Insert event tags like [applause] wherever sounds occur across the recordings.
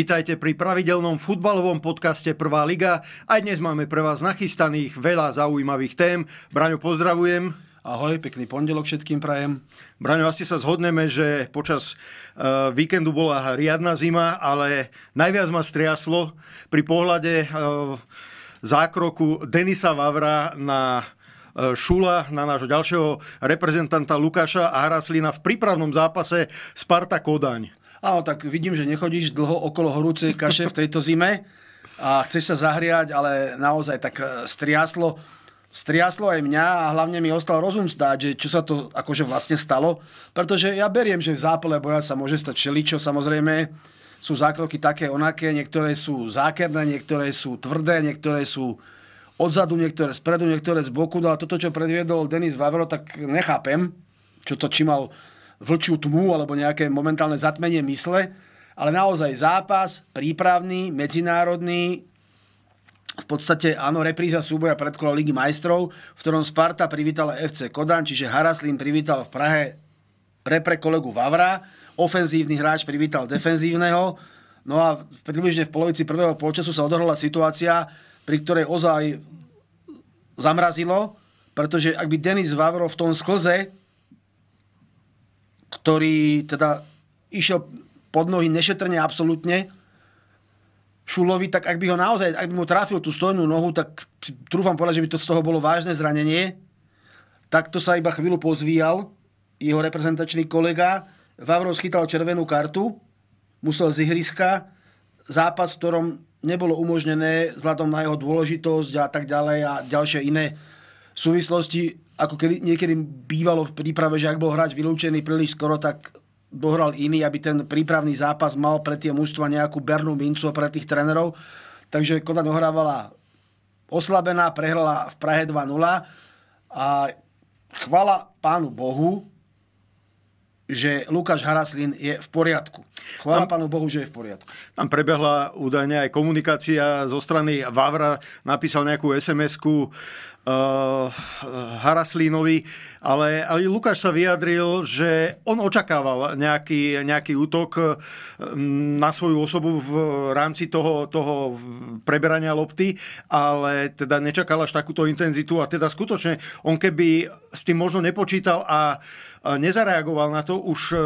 Vitajte pri pravidelnom futbalovom podcaste Prvá liga. Aj dnes máme pre vás nachystaných veľa zaujímavých tém. Braňo, pozdravujem. Ahoj, pekný pondelok všetkým prajem. Braňo, asi sa zhodneme, že počas uh, víkendu bola riadna zima, ale najviac ma striaslo pri pohľade uh, zákroku Denisa Vavra na e, Šula na nášho ďalšieho reprezentanta Lukáša a Hraslina v prípravnom zápase Sparta Kodaň áno, tak vidím, že nechodíš dlho okolo horúcej kaše v tejto zime a chceš sa zahriať, ale naozaj tak e, striaslo, striaslo aj mňa a hlavne mi ostal rozum stáť, že čo sa to akože vlastne stalo, pretože ja beriem, že v zápale boja sa môže stať čeličo, samozrejme, sú zákroky také onaké, niektoré sú zákerné, niektoré sú tvrdé, niektoré sú odzadu, niektoré spredu, niektoré z boku, no ale toto, čo predviedol Denis Vavro, tak nechápem, čo to či mal vlčiu tmu alebo nejaké momentálne zatmenie mysle, ale naozaj zápas, prípravný, medzinárodný, v podstate áno, repríza súboja predkola Ligy majstrov, v ktorom Sparta privítala FC Kodan, čiže Haraslín privítal v Prahe repre kolegu Vavra, ofenzívny hráč privítal defenzívneho, no a približne v polovici prvého polčasu sa odohrala situácia, pri ktorej ozaj zamrazilo, pretože ak by Denis Vavro v tom sklze ktorý teda išiel pod nohy nešetrne absolútne Šulovi, tak ak by ho naozaj, ak by mu trafil tú stojnú nohu, tak trúfam povedať, že by to z toho bolo vážne zranenie. Takto sa iba chvíľu pozvíjal jeho reprezentačný kolega. Vavrov schytal červenú kartu, musel z ihriska, zápas, v ktorom nebolo umožnené vzhľadom na jeho dôležitosť a tak ďalej a ďalšie iné súvislosti ako kedy, niekedy bývalo v príprave, že ak bol hráč vylúčený príliš skoro, tak dohral iný, aby ten prípravný zápas mal pre tie mužstva nejakú bernú mincu a pre tých trénerov. Takže Kota dohrávala oslabená, prehrala v Prahe 2-0 a chvala pánu Bohu, že Lukáš Haraslin je v poriadku. Chvála pánu Bohu, že je v poriadku. Tam prebehla údajne aj komunikácia zo strany Vavra, napísal nejakú sms Eh, Haraslínovi, ale, ale Lukáš sa vyjadril, že on očakával nejaký, nejaký útok eh, na svoju osobu v rámci toho, toho preberania lopty, ale teda nečakal až takúto intenzitu a teda skutočne on keby s tým možno nepočítal a nezareagoval na to už eh,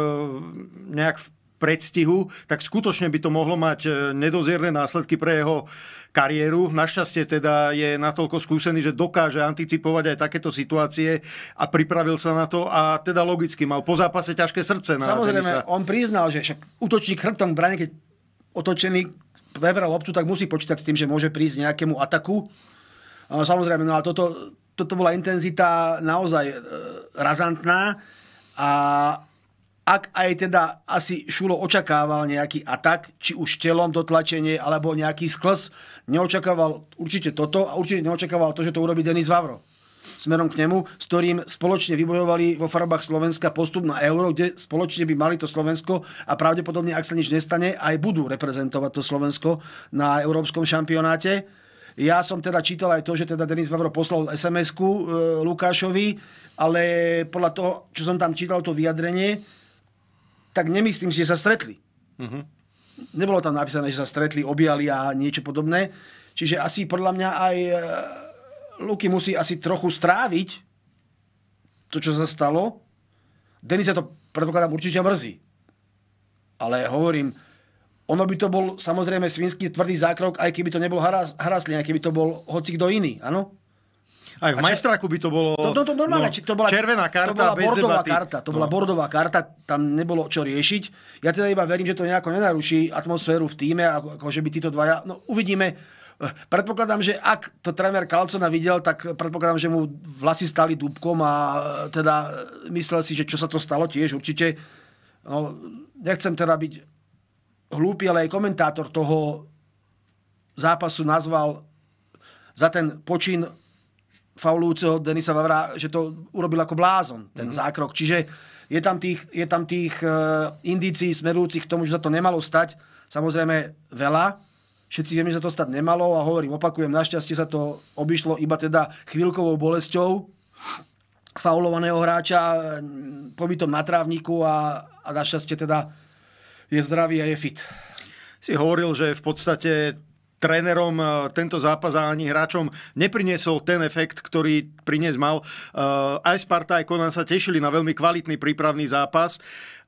nejak v predstihu, tak skutočne by to mohlo mať e, nedozierne následky pre jeho kariéru. Našťastie teda je natoľko skúsený, že dokáže anticipovať aj takéto situácie a pripravil sa na to a teda logicky mal po zápase ťažké srdce. Na Samozrejme, Denisa. on priznal, že však útočník chrbtom v brane, keď otočený prebral loptu, tak musí počítať s tým, že môže prísť nejakému ataku. No, samozrejme, no a toto, toto bola intenzita naozaj e, razantná a ak aj teda asi Šulo očakával nejaký atak, či už telom dotlačenie, alebo nejaký sklz, neočakával určite toto a určite neočakával to, že to urobí Denis Vavro smerom k nemu, s ktorým spoločne vybojovali vo farbách Slovenska postup na euro, kde spoločne by mali to Slovensko a pravdepodobne, ak sa nič nestane, aj budú reprezentovať to Slovensko na európskom šampionáte. Ja som teda čítal aj to, že teda Denis Vavro poslal SMS-ku e, Lukášovi, ale podľa toho, čo som tam čítal, to vyjadrenie, tak nemyslím, že sa stretli. Uh-huh. Nebolo tam napísané, že sa stretli, objali a niečo podobné. Čiže asi podľa mňa aj e, Luky musí asi trochu stráviť to, čo sa stalo. Denisa to predpokladám určite mrzí. Ale hovorím, ono by to bol samozrejme svinský tvrdý zákrok, aj keby to nebol Haraslin, aj keby to bol hoci kto iný, áno? Aj v Majstraku by to bolo... To, to, to normálne, no, či to bola, červená karta, to bola bez debaty. karta, to no. bola bordová karta, tam nebolo čo riešiť. Ja teda iba verím, že to nejako nenaruší atmosféru v týme, ako, ako že by títo dvaja... No uvidíme, eh, Predpokladám, že ak to tréner Kalcona videl, tak predpokladám, že mu vlasy stali dúbkom a eh, teda eh, myslel si, že čo sa to stalo tiež určite. No, nechcem teda byť hlúpy, ale aj komentátor toho zápasu nazval za ten počin faulujúceho Denisa Vavra, že to urobil ako blázon, ten mm-hmm. zákrok. Čiže je tam tých, je tam tých uh, e, indícií smerujúcich k tomu, že sa to nemalo stať, samozrejme veľa. Všetci vieme, že sa to stať nemalo a hovorím, opakujem, našťastie sa to obišlo iba teda chvíľkovou bolesťou faulovaného hráča e, pobytom na trávniku a, a našťastie teda je zdravý a je fit si hovoril, že v podstate trénerom e, tento zápas a ani hráčom nepriniesol ten efekt, ktorý priniesť mal. E, aj Sparta, aj Konan sa tešili na veľmi kvalitný prípravný zápas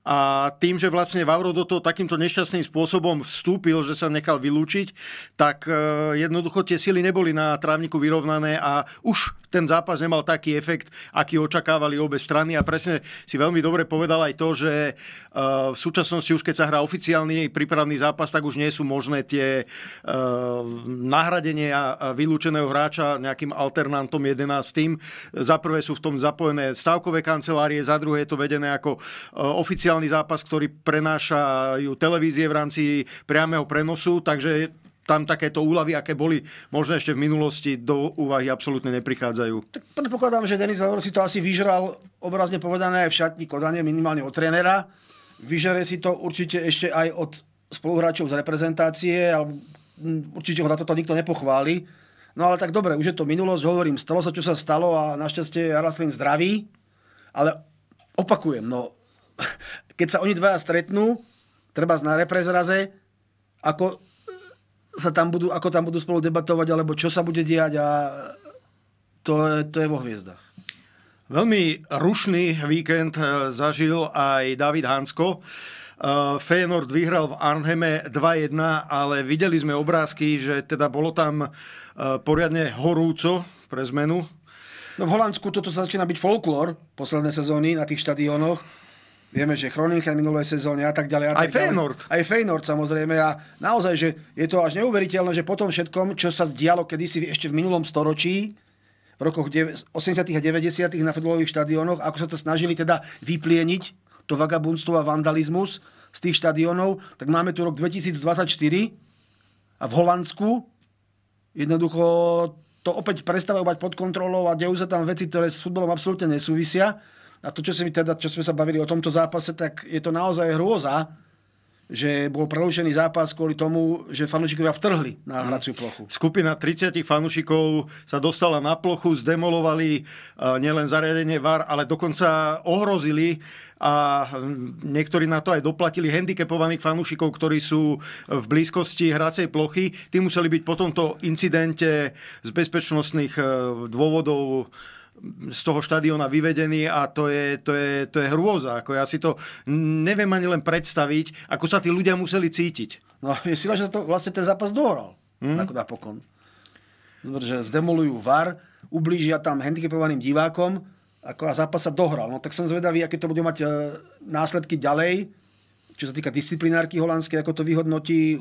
a tým, že vlastne Vauro do toho takýmto nešťastným spôsobom vstúpil, že sa nechal vylúčiť, tak e, jednoducho tie sily neboli na trávniku vyrovnané a už ten zápas nemal taký efekt, aký očakávali obe strany a presne si veľmi dobre povedal aj to, že e, v súčasnosti už keď sa hrá oficiálny prípravný zápas, tak už nie sú možné tie e, nahradenia vylúčeného hráča nejakým alternantom 11. Za prvé sú v tom zapojené stávkové kancelárie, za druhé je to vedené ako oficiálne špeciálny zápas, ktorý prenášajú televízie v rámci priamého prenosu, takže tam takéto úlavy, aké boli možno ešte v minulosti, do úvahy absolútne neprichádzajú. Tak predpokladám, že Denis Lavor si to asi vyžral, obrazne povedané, aj v šatni kodanie, minimálne od trénera. Vyžere si to určite ešte aj od spoluhráčov z reprezentácie, ale určite ho za toto nikto nepochváli. No ale tak dobre, už je to minulosť, hovorím, stalo sa, čo sa stalo a našťastie Raslin zdravý, ale opakujem, no keď sa oni dvaja stretnú, treba na reprezraze, ako sa tam budú, ako tam budú spolu debatovať, alebo čo sa bude diať a to je, to je vo hviezdach. Veľmi rušný víkend eh, zažil aj David Hansko. Eh, Feyenoord vyhral v Arnheme 2-1, ale videli sme obrázky, že teda bolo tam eh, poriadne horúco pre zmenu. No v Holandsku toto začína byť folklór posledné sezóny na tých štadiónoch Vieme, že Chroninchen minulej sezóne a tak ďalej. A tak aj Feynord. Aj Feynord samozrejme. A naozaj, že je to až neuveriteľné, že po tom všetkom, čo sa dialo kedysi ešte v minulom storočí, v rokoch 80. a 90. na futbalových štadiónoch, ako sa to snažili teda vyplieniť, to vagabundstvo a vandalizmus z tých štadiónov, tak máme tu rok 2024 a v Holandsku jednoducho to opäť prestávajú mať pod kontrolou a dejú sa tam veci, ktoré s futbalom absolútne nesúvisia a to, čo, si teda, čo sme sa bavili o tomto zápase, tak je to naozaj hrôza, že bol prerušený zápas kvôli tomu, že fanúšikovia vtrhli na mhm. hraciu plochu. Skupina 30 fanúšikov sa dostala na plochu, zdemolovali e, nielen zariadenie VAR, ale dokonca ohrozili a hm, niektorí na to aj doplatili handicapovaných fanúšikov, ktorí sú v blízkosti hracej plochy. Tí museli byť po tomto incidente z bezpečnostných e, dôvodov z toho štadióna vyvedení a to je, to je, to je hrôza. Ako ja si to neviem ani len predstaviť, ako sa tí ľudia museli cítiť. No je sila, že to vlastne ten zápas dohral. Hmm? Ako napokon. že zdemolujú VAR, ublížia tam handicapovaným divákom ako a zápas sa dohral. No tak som zvedavý, aké to bude mať e, následky ďalej, čo sa týka disciplinárky holandskej, ako to vyhodnotí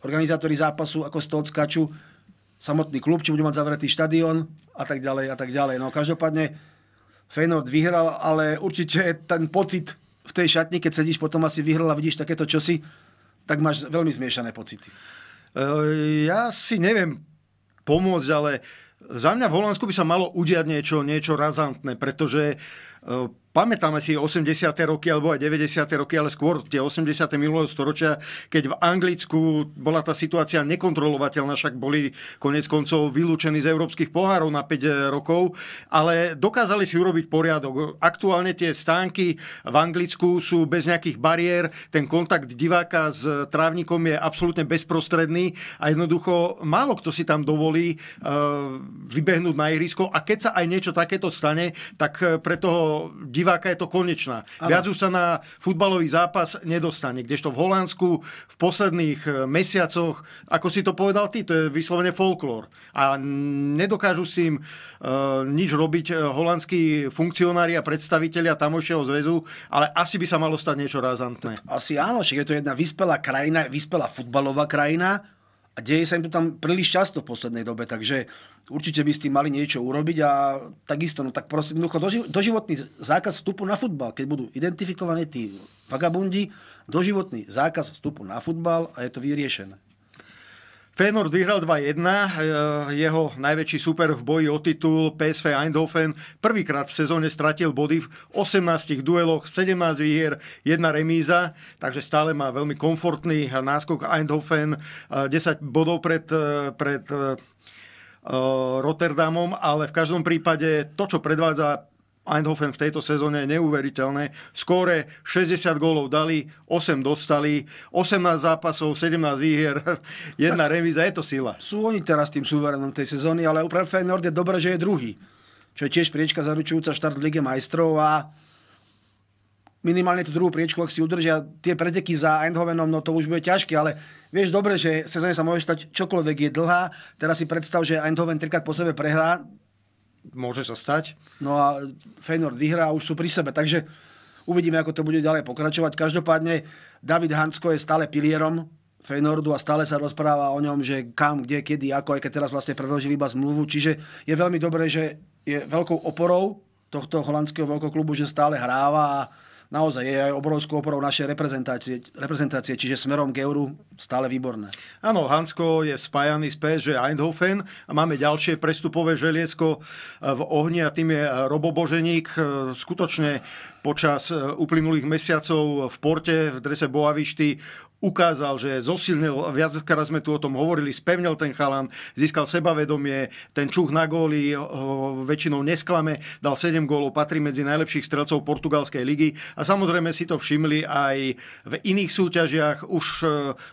organizátori zápasu, ako z toho odskaču samotný klub, či bude mať zavretý štadión a tak ďalej a tak ďalej. No každopádne Feyenoord vyhral, ale určite ten pocit v tej šatni, keď sedíš potom asi vyhral a vidíš takéto čosi, tak máš veľmi zmiešané pocity. E, ja si neviem pomôcť, ale za mňa v Holandsku by sa malo udiať niečo, niečo razantné, pretože uh, E, pamätáme si 80. roky alebo aj 90. roky, ale skôr tie 80. minulého storočia, keď v Anglicku bola tá situácia nekontrolovateľná, však boli konec koncov vylúčení z európskych pohárov na 5 e, rokov, ale dokázali si urobiť poriadok. Aktuálne tie stánky v Anglicku sú bez nejakých bariér, ten kontakt diváka s trávnikom je absolútne bezprostredný a jednoducho málo kto si tam dovolí e, vybehnúť na ihrisko a keď sa aj niečo takéto stane, tak pre toho diváka je to konečná. Ano. Viac už sa na futbalový zápas nedostane. Kdežto v Holandsku v posledných eh, mesiacoch, ako si to povedal ty, to je vyslovene folklór. A nedokážu si im e, nič robiť eh, holandskí funkcionári a predstavitelia tamošieho zväzu, ale asi by sa malo stať niečo razantné. Tak asi áno, že je to jedna vyspelá krajina, vyspelá futbalová krajina, a deje sa im to tam príliš často v poslednej dobe, takže určite by s tým mali niečo urobiť a takisto, no tak proste jednoducho doživotný zákaz vstupu na futbal, keď budú identifikovaní tí vagabundi, doživotný zákaz vstupu na futbal a je to vyriešené. Feyenoord vyhral 2-1, eh, jeho najväčší super v boji o titul PSV Eindhoven prvýkrát v sezóne stratil body v 18 dueloch, 17 výhier, 1 remíza, takže stále má veľmi komfortný náskok Eindhoven, 10 eh, bodov pred, eh, pred Rotterdamom, ale v každom prípade to, čo predvádza Eindhoven v tejto sezóne je neuveriteľné. Skóre 60 gólov dali, 8 dostali, 18 zápasov, 17 výhier, [laughs] jedna remíza, je to sila. Sú oni teraz tým suverénom tej sezóny, ale úplne Feyenoord je dobré, že je druhý. Čo je tiež priečka zaručujúca štart v Lige majstrov a minimálne tú druhú priečku, ak si udržia tie preteky za Eindhovenom, no to už bude ťažké, ale vieš dobre, že sezóne sa môže stať čokoľvek je dlhá. Teraz si predstav, že Eindhoven trikrát po sebe prehrá, môže sa stať. No a Feyenoord vyhrá a už sú pri sebe, takže uvidíme, ako to bude ďalej pokračovať. Každopádne David Hansko je stále pilierom Feynordu a stále sa rozpráva o ňom, že kam, kde, kedy, ako, aj keď teraz vlastne predložili iba zmluvu. Čiže je veľmi dobré, že je veľkou oporou tohto holandského veľkoklubu, že stále hráva a naozaj je aj obrovskou oporou našej reprezentácie, reprezentácie, čiže smerom k euru stále výborné. Áno, Hansko je spájaný s PSG Eindhoven a máme ďalšie prestupové želiesko e, v ohni a tým je e, Boženík. E, skutočne počas e, uplynulých mesiacov v Porte v drese Boavišty ukázal, že zosilnil, viackrát sme tu o tom hovorili, spevnil ten chalan, získal sebavedomie, ten čuch na góly väčšinou nesklame, dal 7 gólov, patrí medzi najlepších strelcov portugalskej ligy a samozrejme si to všimli aj v iných súťažiach, už e,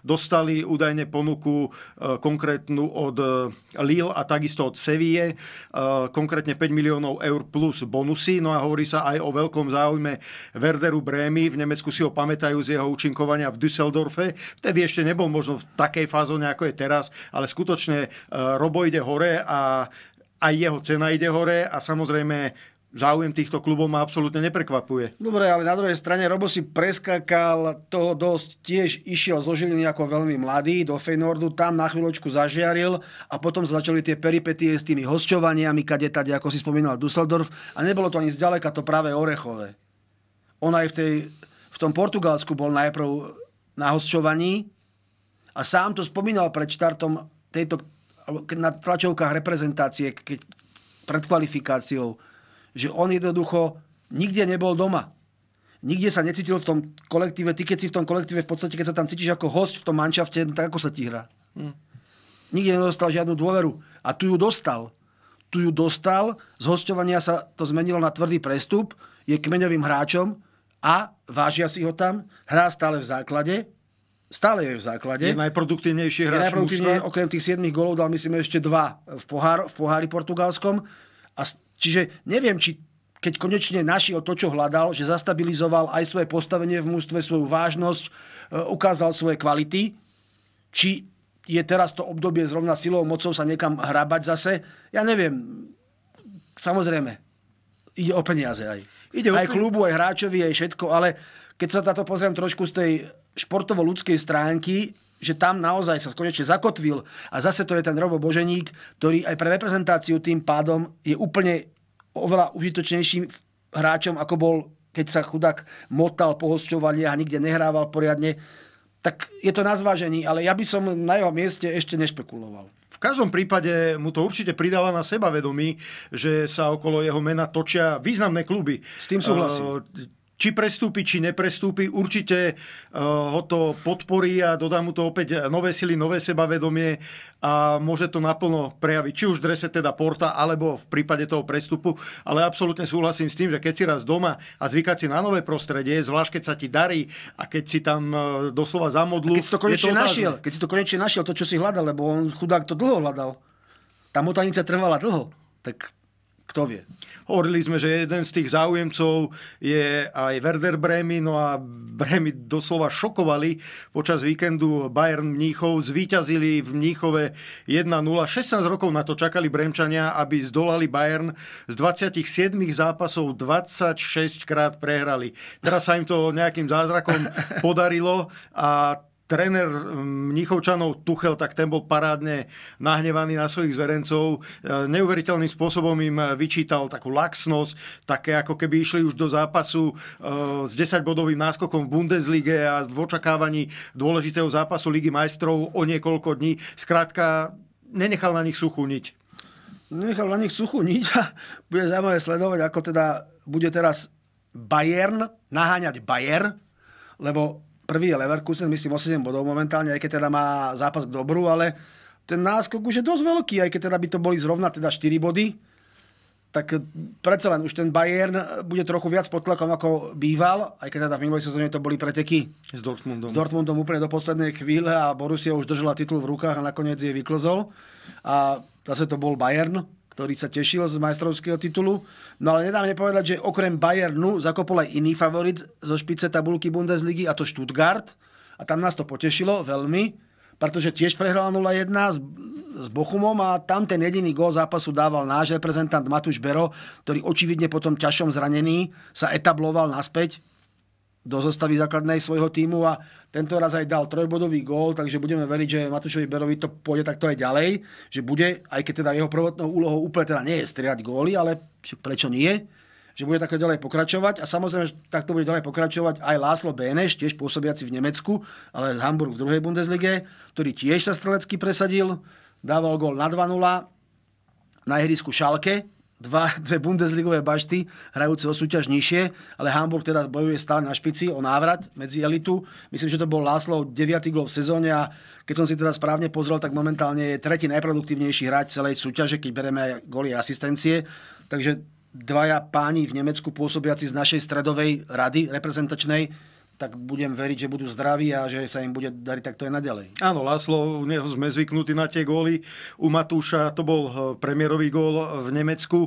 dostali údajne ponuku e, konkrétnu od Lille a takisto od Sevie, konkrétne 5 miliónov eur plus bonusy, no a hovorí sa aj o veľkom záujme záujme Werderu Brémy. V Nemecku si ho pamätajú z jeho účinkovania v Düsseldorfe. Vtedy ešte nebol možno v takej fázone, ako je teraz, ale skutočne eh, Robo ide hore a aj jeho cena ide hore a samozrejme záujem týchto klubov ma absolútne neprekvapuje. Dobre, ale na druhej strane Robo si preskakal toho dosť, tiež išiel zo Žiliny ako veľmi mladý do Feynordu, tam na chvíľočku zažiaril a potom sa začali tie peripetie s tými hosťovaniami, kade tady, ako si spomínal Dusseldorf a nebolo to ani zďaleka to práve Orechové on aj v, tej, v tom Portugalsku bol najprv na hosťovaní a sám to spomínal pred štartom tejto, na tlačovkách reprezentácie, keď, pred kvalifikáciou, že on jednoducho nikde nebol doma. Nikde sa necítil v tom kolektíve. Ty, keď si v tom kolektíve, v podstate, keď sa tam cítiš ako host v tom manšafte, tak ako sa ti hrá? Hmm. Nikde nedostal žiadnu dôveru. A tu ju dostal. Tu ju dostal, z hostovania sa to zmenilo na tvrdý prestup, je kmeňovým hráčom, a vážia si ho tam, hrá stále v základe, stále je v základe. Je najproduktívnejší hráč najproduktívnej, Okrem tých 7 golov dal myslím ešte 2 v, pohár, v pohári portugalskom. A, čiže neviem, či keď konečne našiel to, čo hľadal, že zastabilizoval aj svoje postavenie v mústve, svoju vážnosť, e, ukázal svoje kvality, či je teraz to obdobie zrovna silou, mocou sa niekam hrabať zase, ja neviem. Samozrejme, ide o peniaze aj. Ide aj o... klubu, aj hráčovi, aj všetko, ale keď sa táto pozriem trošku z tej športovo-ľudskej stránky, že tam naozaj sa konečne zakotvil a zase to je ten Robo Boženík, ktorý aj pre reprezentáciu tým pádom je úplne oveľa užitočnejším hráčom, ako bol, keď sa chudák motal po hostovaniach a nikde nehrával poriadne tak je to na zvážení, ale ja by som na jeho mieste ešte nešpekuloval. V každom prípade mu to určite pridáva na seba vedomí, že sa okolo jeho mena točia významné kluby. S tým súhlasím. Ehm, či prestúpi, či neprestúpi. Určite eh, ho to podporí a dodá mu to opäť eh, nové sily, nové sebavedomie a môže to naplno prejaviť, či už v drese teda Porta, alebo v prípade toho prestupu. Ale absolútne súhlasím s tým, že keď si raz doma a zvykať si na nové prostredie, zvlášť keď sa ti darí a keď si tam eh, doslova zamodlú... keď si to konečne to našiel, keď si to konečne našiel, to, čo si hľadal, lebo on chudák to dlho hľadal. Tá motanica trvala dlho. Tak kto vie. Hovorili sme, že jeden z tých záujemcov je aj Werder Bremy, no a Bremy doslova šokovali počas víkendu Bayern Mníchov, zvíťazili v Mníchove 1-0. 16 rokov na to čakali Bremčania, aby zdolali Bayern. Z 27 zápasov 26 krát prehrali. Teraz sa im to nejakým zázrakom [laughs] podarilo a tréner Mnichovčanov Tuchel, tak ten bol parádne nahnevaný na svojich zverencov. E, neuveriteľným spôsobom im vyčítal takú laxnosť, také ako keby išli už do zápasu e, s 10-bodovým náskokom v Bundeslige a v očakávaní dôležitého zápasu Ligy majstrov o niekoľko dní. Skrátka, nenechal na nich suchú niť. Nechal na nich suchú niť a bude zaujímavé sledovať, ako teda bude teraz Bayern naháňať Bayern, lebo Prvý je Leverkusen, myslím o 7 bodov momentálne, aj keď teda má zápas k dobru, ale ten náskok už je dosť veľký, aj keď teda by to boli zrovna teda 4 body, tak predsa len už ten Bayern bude trochu viac pod tlakom, ako býval, aj keď teda v minulej sezóne to boli preteky s Dortmundom. S Dortmundom úplne do poslednej chvíle a Borussia už držala titul v rukách a nakoniec je vyklzol. A zase to bol Bayern, ktorý sa tešil z majstrovského titulu. No ale nedám nepovedať, že okrem Bayernu zakopol aj iný favorit zo špice tabulky Bundesligy, a to Stuttgart. A tam nás to potešilo veľmi, pretože tiež prehral 0-1 s, s Bochumom a tam ten jediný gól zápasu dával náš reprezentant Matúš Bero, ktorý očividne po tom ťažšom zranení sa etabloval naspäť do zostavy základnej svojho týmu a tento raz aj dal trojbodový gól, takže budeme veriť, že Matúšovi Berovi to pôjde takto aj ďalej, že bude, aj keď teda jeho prvotnou úlohou úplne teda nie je strieľať góly, ale prečo nie, že bude takto ďalej pokračovať a samozrejme takto bude ďalej pokračovať aj Láslo Beneš, tiež pôsobiaci v Nemecku, ale z Hamburg v druhej Bundeslige, ktorý tiež sa strelecky presadil, dával gól na 2-0 na ihrisku Šalke, dva, dve Bundesligové bašty, hrajúce o súťaž nižšie, ale Hamburg teda bojuje stále na špici o návrat medzi elitu. Myslím, že to bol Láslo 9. gol v sezóne a keď som si teda správne pozrel, tak momentálne je tretí najproduktívnejší hráč celej súťaže, keď bereme aj goly a asistencie. Takže dvaja páni v Nemecku pôsobiaci z našej stredovej rady reprezentačnej tak budem veriť, že budú zdraví a že sa im bude dariť takto aj naďalej. Áno, Láslo, u neho sme zvyknutí na tie góly. U Matúša to bol eh, premiérový gól eh, v Nemecku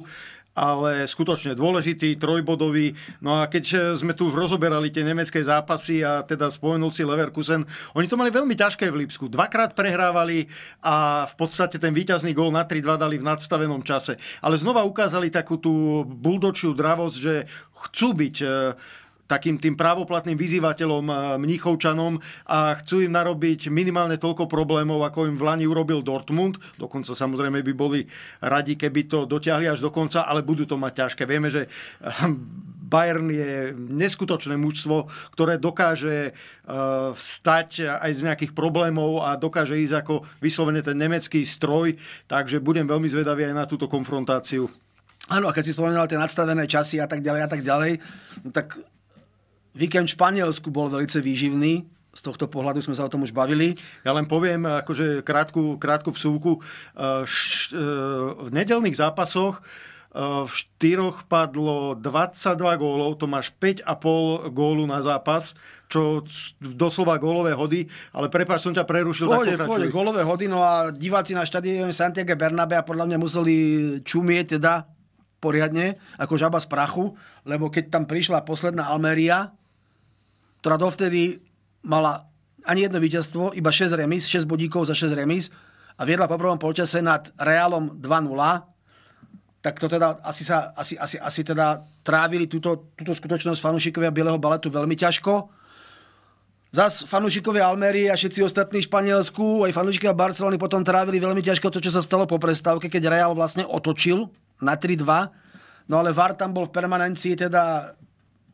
ale skutočne dôležitý, trojbodový. No a keď eh, sme tu už rozoberali tie nemecké zápasy a teda spomenul si Leverkusen, oni to mali veľmi ťažké v Lipsku. Dvakrát prehrávali a v podstate ten víťazný gól na 3-2 dali v nadstavenom čase. Ale znova ukázali takú tú buldočiu dravosť, že chcú byť takým tým právoplatným vyzývateľom eh, Mnichovčanom a chcú im narobiť minimálne toľko problémov, ako im v Lani urobil Dortmund. Dokonca samozrejme by boli radi, keby to dotiahli až do konca, ale budú to mať ťažké. Vieme, že hm, Bayern je neskutočné mužstvo, ktoré dokáže eh, vstať aj z nejakých problémov a dokáže ísť ako vyslovene ten nemecký stroj, takže budem veľmi zvedavý aj na túto konfrontáciu. Áno, a keď si spomenul tie nadstavené časy a tak ďalej a tak ďalej, no tak Víkend v Španielsku bol veľmi výživný, z tohto pohľadu sme sa o tom už bavili. Ja len poviem akože krátku, krátku vsúku. E, e, v nedelných zápasoch e, v štyroch padlo 22 gólov, to máš 5,5 gólu na zápas, čo doslova gólové hody, ale prepáč, som ťa prerušil. Pohode, tak pohode, gólové hody, no a diváci na štadióne Santiago Bernabe a podľa mňa museli čumieť teda poriadne, ako žaba z prachu, lebo keď tam prišla posledná Almeria, ktorá dovtedy mala ani jedno víťazstvo, iba 6 remis, 6 bodíkov za 6 remis a viedla po prvom polčase nad Realom 2-0, tak to teda asi, sa, asi, asi, asi teda trávili túto, túto skutočnosť fanúšikovia Bieleho baletu veľmi ťažko. Zas fanúšikovia Almery a všetci ostatní v Španielsku, aj fanúšikovia Barcelony potom trávili veľmi ťažko to, čo sa stalo po prestávke, keď Real vlastne otočil na 3-2. No ale VAR tam bol v permanencii, teda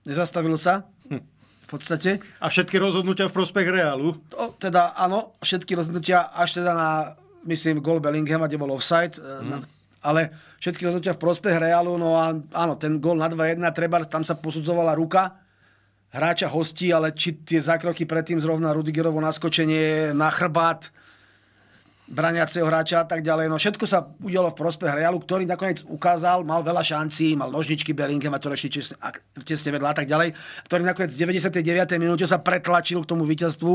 nezastavil sa v podstate. A všetky rozhodnutia v prospech Reálu? To, teda áno, všetky rozhodnutia až teda na, myslím, gol Bellinghama, kde bol offside, e, mm. na, ale všetky rozhodnutia v prospech Reálu, no a áno, ten gol na 2-1, treba, tam sa posudzovala ruka hráča hostí, ale či tie zákroky predtým zrovna Rudigerovo naskočenie na chrbát, braniaceho hráča a tak ďalej. No všetko sa udialo v prospech Realu, ktorý nakoniec ukázal, mal veľa šancí, mal nožničky Bellingham a to ešte tesne, vedľa a tak ďalej, ktorý nakoniec v 99. minúte sa pretlačil k tomu víťazstvu,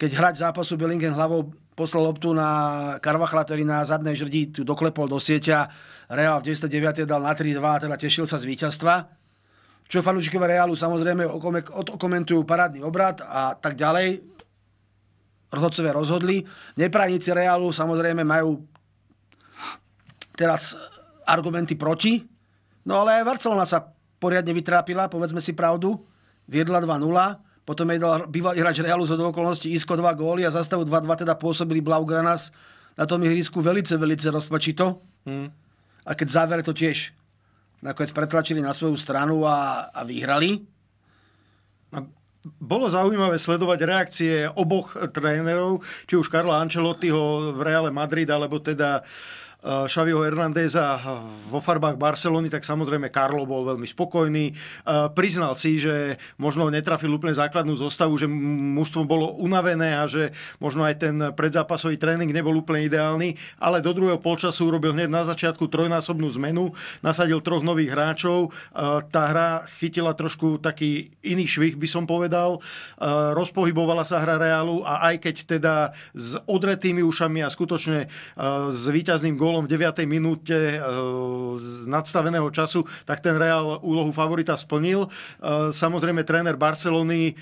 keď hráč zápasu Bellingham hlavou poslal loptu na Karvachla, ktorý na zadnej žrdí tu doklepol do sieťa. Real v 99. dal na 3-2, teda tešil sa z víťazstva čo fanúšikové Realu samozrejme okomentujú parádny obrad a tak ďalej rozhodcovia rozhodli. Nepraníci Reálu samozrejme majú teraz argumenty proti, no ale aj Barcelona sa poriadne vytrápila, povedzme si pravdu. Viedla 2-0, potom jej dal bývalý hráč Realu zo okolností Isko 2 góly a zastavu 2-2 teda pôsobili Blaugranas na tom ihrisku velice, velice rozpačito. Hmm. A keď záver to tiež nakoniec pretlačili na svoju stranu a, a vyhrali. A bolo zaujímavé sledovať reakcie oboch trénerov, či už Karla Ancelottiho v Reále Madrid, alebo teda uh, Eh, Xaviho Hernándeza vo farbách Barcelony, tak samozrejme Karlo bol veľmi spokojný. Eh, priznal si, že možno netrafil úplne základnú zostavu, že mužstvo bolo unavené a že možno aj ten predzápasový tréning nebol úplne ideálny, ale do druhého polčasu urobil hneď na začiatku trojnásobnú zmenu, nasadil troch nových hráčov. Eh, tá hra chytila trošku taký iný švih, by som povedal. Rozpohybovala sa hra Reálu a aj keď teda s odretými ušami a skutočne s výťazným gólom gólom v 9. minúte e, z nadstaveného času, tak ten Real úlohu favorita splnil. E, samozrejme, tréner Barcelony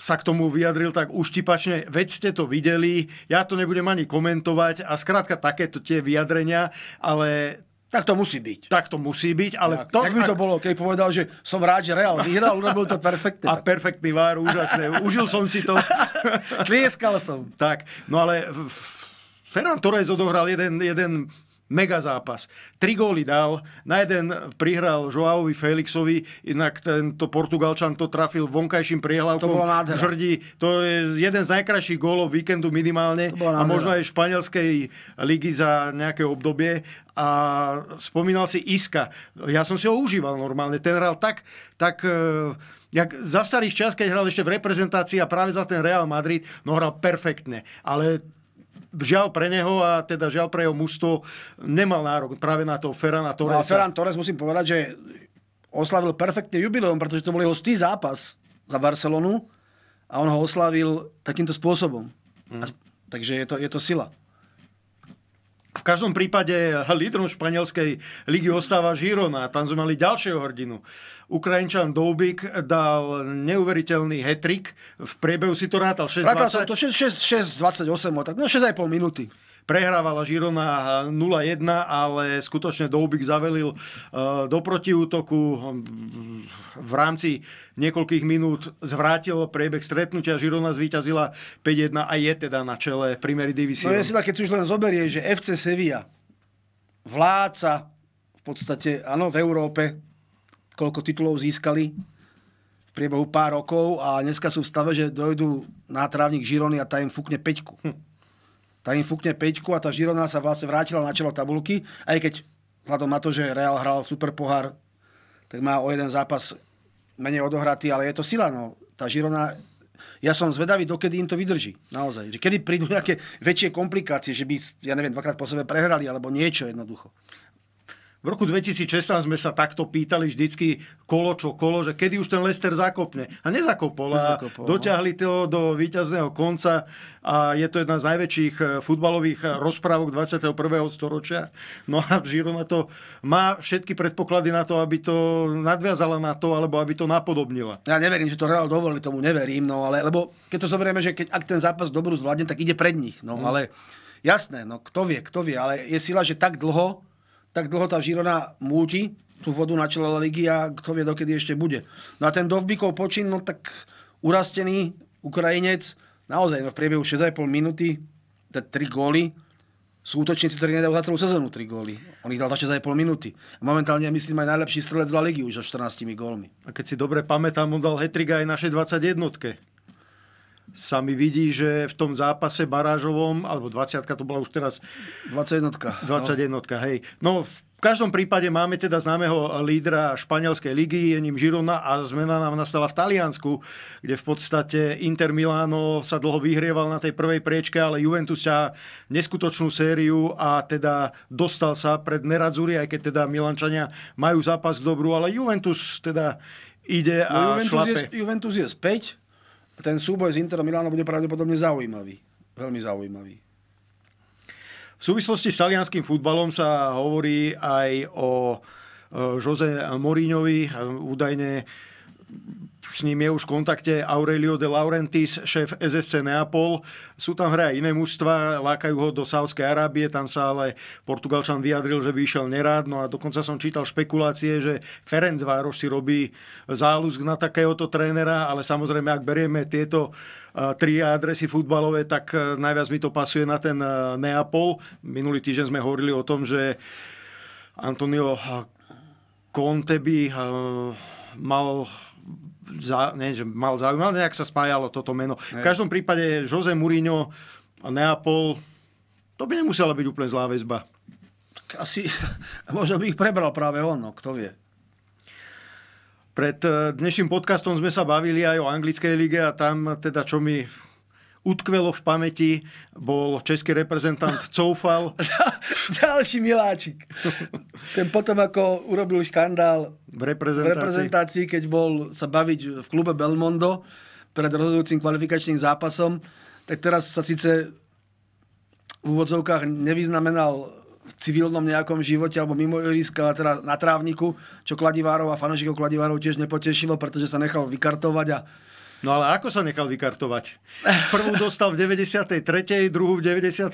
sa k tomu vyjadril tak uštipačne, veď ste to videli, ja to nebudem ani komentovať a skrátka takéto tie vyjadrenia, ale tak to musí byť. Tak to musí byť, ale tak, to... Tak by to bolo, keď povedal, že som rád, že Real vyhral, urobil no to perfektne. A perfektný vár, úžasné. Užil som si to. [laughs] Tlieskal som. Tak, no ale Ferran Torres odohral jeden, jeden mega zápas. Tri góly dal, na jeden prihral Joaovi Felixovi, inak tento Portugalčan to trafil vonkajším priehlavkom. To Žrdí, to je jeden z najkrajších gólov víkendu minimálne a možno aj španielskej ligy za nejaké obdobie a spomínal si Iska. Ja som si ho užíval normálne. Ten hral tak, tak e, jak za starých čas, keď hral ešte v reprezentácii a práve za ten Real Madrid, no hral perfektne. Ale žiaľ pre neho a teda žiaľ pre jeho mužstvo nemal nárok práve na toho Ferana no Torresa. No a Ferran Torres musím povedať, že oslavil perfektne jubileum, pretože to bol jeho stý zápas za Barcelonu a on ho oslavil takýmto spôsobom. Hmm. A, takže je to, je to sila. V každom prípade eh, lídrom španielskej ligy ostáva Žirona. Tam sme mali ďalšieho hrdinu. Ukrajinčan Doubik dal neuveriteľný hetrik. V priebehu si to rátal 6-20. Rátal som to 6-28, no tak no 6,5 minúty. Prehrávala Žirona 0-1, ale skutočne Doubik zavelil e, do protiútoku. V rámci niekoľkých minút zvrátil priebeh stretnutia. Žirona zvíťazila 5-1 a je teda na čele primery divisie. No ja si tak, keď si už len zoberie, že FC Sevilla vládca v podstate, áno, v Európe, koľko titulov získali v priebehu pár rokov a dneska sú v stave, že dojdú na trávnik Žirony a tá im fúkne peťku. Hm tak im fúkne peťku a tá Žirona sa vlastne vrátila na čelo tabulky, aj keď vzhľadom na to, že Real hral super pohár, tak má o jeden zápas menej odohratý, ale je to sila. No. Tá Žirona ja som zvedavý, dokedy im to vydrží. Naozaj. Že kedy prídu nejaké väčšie komplikácie, že by, ja neviem, dvakrát po sebe prehrali alebo niečo jednoducho. V roku 2016 sme sa takto pýtali vždycky kolo čo kolo, že kedy už ten Lester zakopne. A nezakopol. A nezakopol, no. dotiahli to do víťazného konca a je to jedna z najväčších e, futbalových e, rozprávok 21. storočia. No a Žiro na to má všetky predpoklady na to, aby to nadviazala na to, alebo aby to napodobnila. Ja neverím, že to Real dovolí, tomu neverím, no ale lebo keď to zoberieme, že keď ak ten zápas dobrú zvládne, tak ide pred nich. No hmm. ale jasné, no kto vie, kto vie, ale je sila, že tak dlho tak dlho tá Žirona múti tú vodu na čele ligy a kto vie, dokedy ešte bude. No a ten Dovbikov počin, no tak urastený Ukrajinec, naozaj no v priebehu 6,5 minúty, teda 3 góly, sú útočníci, ktorí nedajú za celú sezónu 3 góly. On ich dal za 6,5 minúty. Momentálne myslím aj najlepší strelec z La Ligy už so 14 gólmi. A keď si dobre pamätám, on dal hetriga aj našej 21 sa mi vidí, že v tom zápase barážovom, alebo 20 to bola už teraz... 21 21 no. hej. No, v každom prípade máme teda známeho lídra španielskej ligy, je ním Žirona a zmena nám nastala v Taliansku, kde v podstate Inter Milano sa dlho vyhrieval na tej prvej priečke, ale Juventus ťa neskutočnú sériu a teda dostal sa pred Neradzuri, aj keď teda Milančania majú zápas dobrú, ale Juventus teda ide no, a no, Juventus šlape. Je, Juventus je späť, ten súboj s Interom Milánom bude pravdepodobne zaujímavý. Veľmi zaujímavý. V súvislosti s talianským futbalom sa hovorí aj o e, Jose Mourinhovi, údajne s ním je už v kontakte Aurelio de Laurentis, šéf SSC Neapol. Sú tam hra aj iné mužstva, lákajú ho do Sáudskej Arábie, tam sa ale Portugalčan vyjadril, že by išiel nerád. No a dokonca som čítal špekulácie, že Ferenc Vároš si robí záľusk na takéhoto trénera, ale samozrejme, ak berieme tieto tri adresy futbalové, tak najviac mi to pasuje na ten Neapol. Minulý týždeň sme hovorili o tom, že Antonio Conte by mal za, nie, že mal zaujímavé, nejak sa spájalo toto meno. Hej. V každom prípade Jose Mourinho a Neapol, to by nemusela byť úplne zlá väzba. Tak asi, [laughs] možno by ich prebral práve on, no, kto vie. Pred eh, dnešným podcastom sme sa bavili aj o anglickej lige a tam teda, čo mi utkvelo v pamäti, bol český reprezentant [laughs] Coufal. Ďalší miláčik. Ten potom, ako urobil škandál v reprezentácii. v reprezentácii, keď bol sa baviť v klube Belmondo pred rozhodujúcim kvalifikačným zápasom, tak teraz sa síce v úvodzovkách nevyznamenal v civilnom nejakom živote alebo mimo ihriska, teda na trávniku, čo Kladivárov a fanošikov Kladivárov tiež nepotešilo, pretože sa nechal vykartovať a No ale ako sa nechal vykartovať? Prvú dostal v 93., druhú v 96.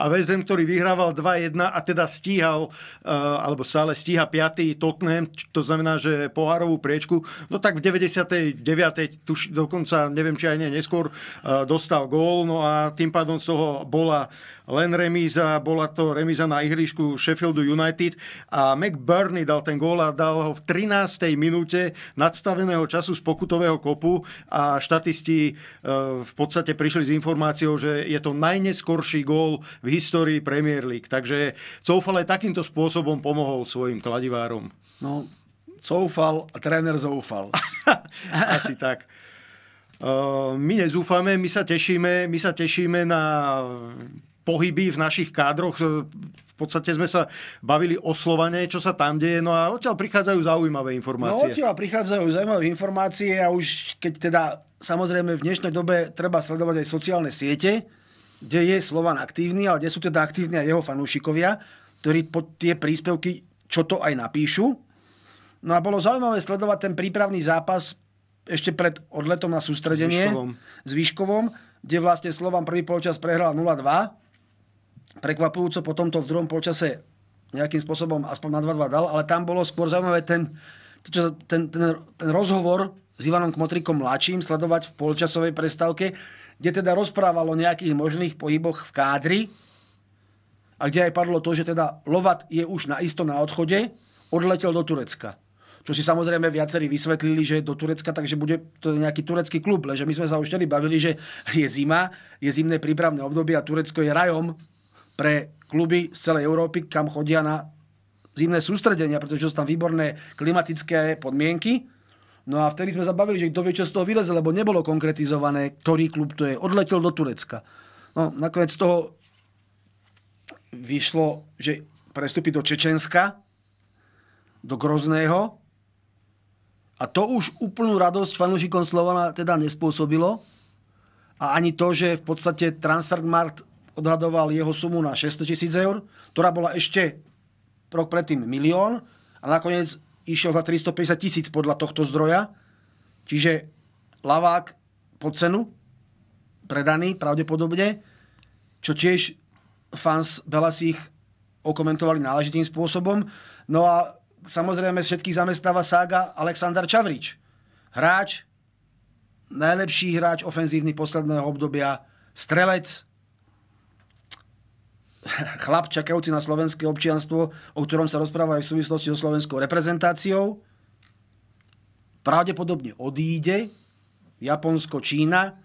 a West Ham, ktorý vyhrával 2-1 a teda stíhal, eh, alebo stále stíha 5. Tottenham, to znamená, že pohárovú priečku, no tak v 99. Tuž, dokonca, neviem, či aj nie, neskôr eh, dostal gól, no a tým pádom z toho bola len remíza, bola to remíza na ihrišku Sheffieldu United a McBurney dal ten gól a dal ho v 13. minúte nadstaveného času z pokutového kopu a štatisti e, v podstate prišli s informáciou, že je to najneskorší gól v histórii Premier League. Takže aj takýmto spôsobom pomohol svojim kladivárom. No, Coufal a tréner zoufal. [laughs] Asi tak. E, my nezúfame, my sa tešíme, my sa tešíme na pohyby v našich kádroch. E, v podstate sme sa bavili o Slovane, čo sa tam deje. No a odtiaľ prichádzajú zaujímavé informácie. No odtiaľ prichádzajú zaujímavé informácie a už keď teda samozrejme v dnešnej dobe treba sledovať aj sociálne siete, kde je Slovan aktívny, ale kde sú teda aktívni aj jeho fanúšikovia, ktorí pod tie príspevky čo to aj napíšu. No a bolo zaujímavé sledovať ten prípravný zápas ešte pred odletom na sústredenie s Výškovom, s Výškovom kde vlastne Slovan prvý polčas prehral prekvapujúco potom to v druhom polčase nejakým spôsobom aspoň na 2-2 dal, ale tam bolo skôr zaujímavé ten, ten, ten, ten rozhovor s Ivanom Kmotrikom mladším sledovať v polčasovej prestávke, kde teda rozprávalo o nejakých možných pohyboch v kádri a kde aj padlo to, že teda Lovat je už naisto na odchode, odletel do Turecka. Čo si samozrejme viacerí vysvetlili, že do Turecka, takže bude to nejaký turecký klub, leže my sme sa už tedy bavili, že je zima, je zimné prípravné obdobie a Turecko je rajom pre kluby z celej Európy, kam chodia na zimné sústredenia, pretože sú tam výborné klimatické podmienky. No a vtedy sme zabavili, že kto vie, čo z toho vyleze, lebo nebolo konkretizované, ktorý klub to je. Odletel do Turecka. No, nakoniec z toho vyšlo, že prestúpi do Čečenska, do Grozného. A to už úplnú radosť fanúšikom Slovana teda nespôsobilo. A ani to, že v podstate Transfermarkt odhadoval jeho sumu na 600 tisíc eur, ktorá bola ešte rok predtým milión a nakoniec išiel za 350 tisíc podľa tohto zdroja. Čiže lavák po cenu, predaný pravdepodobne, čo tiež fans Belasich okomentovali náležitým spôsobom. No a samozrejme všetkých zamestnáva sága Aleksandar Čavrič. Hráč, najlepší hráč ofenzívny posledného obdobia, strelec, chlap čakajúci na slovenské občianstvo, o ktorom sa rozpráva aj v súvislosti so slovenskou reprezentáciou, pravdepodobne odíde, Japonsko, Čína,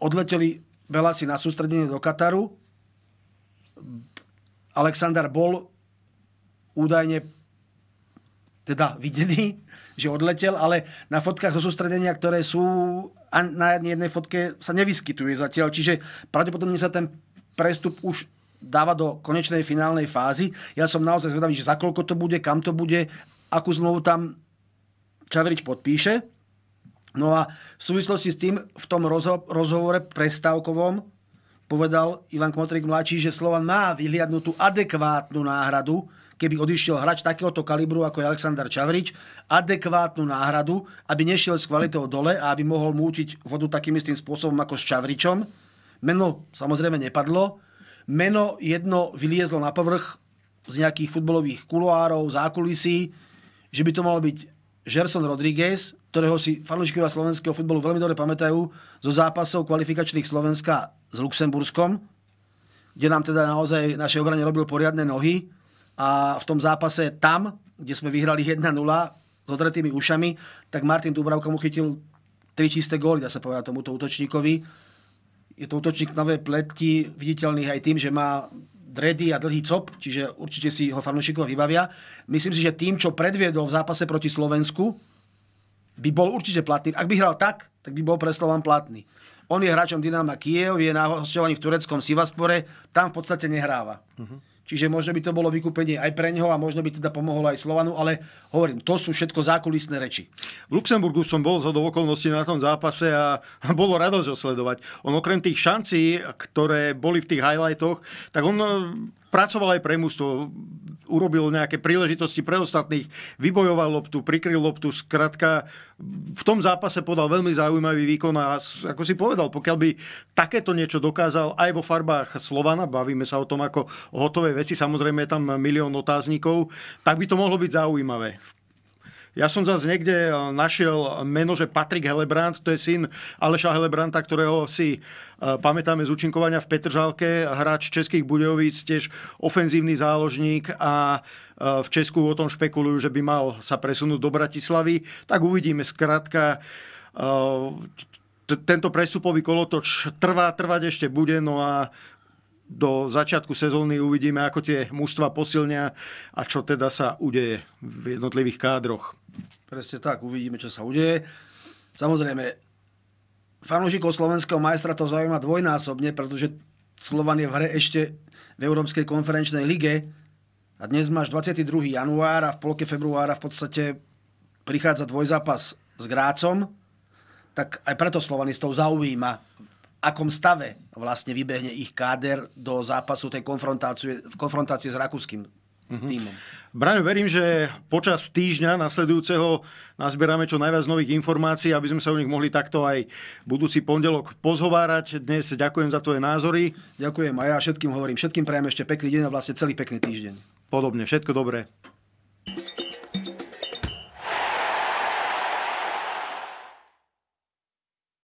odleteli veľa si na sústredenie do Kataru. Alexander bol údajne teda videný, že odletel, ale na fotkách zo sústredenia, ktoré sú a na jednej fotke sa nevyskytuje zatiaľ. Čiže pravdepodobne sa ten prestup už dáva do konečnej finálnej fázy. Ja som naozaj zvedavý, že za koľko to bude, kam to bude, akú zmluvu tam Čavrič podpíše. No a v súvislosti s tým v tom rozho- rozhovore prestávkovom povedal Ivan Kmotrik mladší, že Slovan má vyhliadnutú adekvátnu náhradu, keby odišiel hráč takéhoto kalibru ako je Aleksandr Čavrič, adekvátnu náhradu, aby nešiel s kvalitou dole a aby mohol mútiť vodu takým istým spôsobom ako s Čavričom Meno samozrejme nepadlo. Meno jedno vyliezlo na povrch z nejakých futbolových kuloárov, zákulisí, že by to malo byť Gerson Rodriguez, ktorého si fanúšikovia slovenského futbolu veľmi dobre pamätajú zo zápasov kvalifikačných Slovenska s Luxemburskom, kde nám teda naozaj naše obrane robil poriadne nohy a v tom zápase tam, kde sme vyhrali 1-0 s odretými ušami, tak Martin Dubravka mu chytil tri čisté góly, dá sa povedať tomuto útočníkovi je to útočník nové pleti, viditeľný aj tým, že má dredy a dlhý cop, čiže určite si ho fanúšikov vybavia. Myslím si, že tým, čo predviedol v zápase proti Slovensku, by bol určite platný. Ak by hral tak, tak by bol pre Slovan platný. On je hráčom Dynama Kiev, je na hostovaní v tureckom Sivaspore, tam v podstate nehráva. Uh-huh. Mhm. Čiže možno by to bolo vykúpenie aj pre neho a možno by teda pomohlo aj Slovanu, ale hovorím, to sú všetko zákulisné reči. V Luxemburgu som bol zo okolností na tom zápase a [laughs] bolo radosť ho sledovať. On okrem tých šancí, ktoré boli v tých highlightoch, tak on pracoval aj pre mužstvo, urobil nejaké príležitosti pre ostatných, vybojoval loptu, prikryl loptu, skratka v tom zápase podal veľmi zaujímavý výkon a ako si povedal, pokiaľ by takéto niečo dokázal aj vo farbách Slovana, bavíme sa o tom ako hotové veci, samozrejme je tam milión otáznikov, tak by to mohlo byť zaujímavé. V ja som zase niekde eh, našiel meno, že Patrik Helebrant, to je syn Aleša Helebranta, ktorého si eh, pamätáme z účinkovania v Petržalke, hráč Českých Budejovíc, tiež ofenzívny záložník a eh, v Česku o tom špekulujú, že by mal sa presunúť do Bratislavy. Tak uvidíme, skrátka tento prestupový kolotoč trvá, trvať ešte bude, no a do začiatku sezóny uvidíme, ako tie mužstva posilnia a čo teda sa udeje v jednotlivých kádroch. Presne tak, uvidíme, čo sa udeje. Samozrejme, fanúšikov slovenského majstra to zaujíma dvojnásobne, pretože Slovan je v hre ešte v Európskej konferenčnej lige a dnes máš 22. január a v polke februára v podstate prichádza dvojzápas s Grácom, tak aj preto Slovanistov zaujíma akom stave vlastne vybehne ich káder do zápasu tej konfrontácie, konfrontácie s rakúskym Mm-hmm. Týmom. Braňo, verím, že počas týždňa nasledujúceho nazbierame čo najviac nových informácií, aby sme sa o nich mohli takto aj budúci pondelok pozhovárať. Dnes ďakujem za tvoje názory. Ďakujem a ja všetkým hovorím, všetkým prajem ešte pekný deň a vlastne celý pekný týždeň. Podobne, všetko dobré.